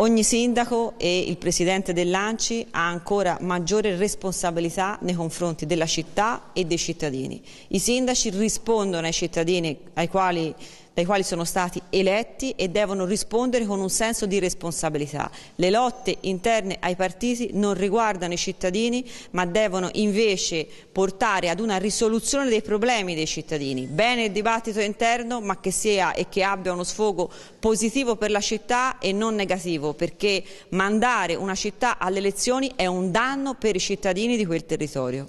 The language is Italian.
Ogni sindaco e il presidente dell'Anci ha ancora maggiore responsabilità nei confronti della città e dei cittadini. I sindaci rispondono ai cittadini ai quali dai quali sono stati eletti e devono rispondere con un senso di responsabilità. Le lotte interne ai partiti non riguardano i cittadini, ma devono invece portare ad una risoluzione dei problemi dei cittadini. Bene il dibattito interno, ma che sia e che abbia uno sfogo positivo per la città e non negativo, perché mandare una città alle elezioni è un danno per i cittadini di quel territorio.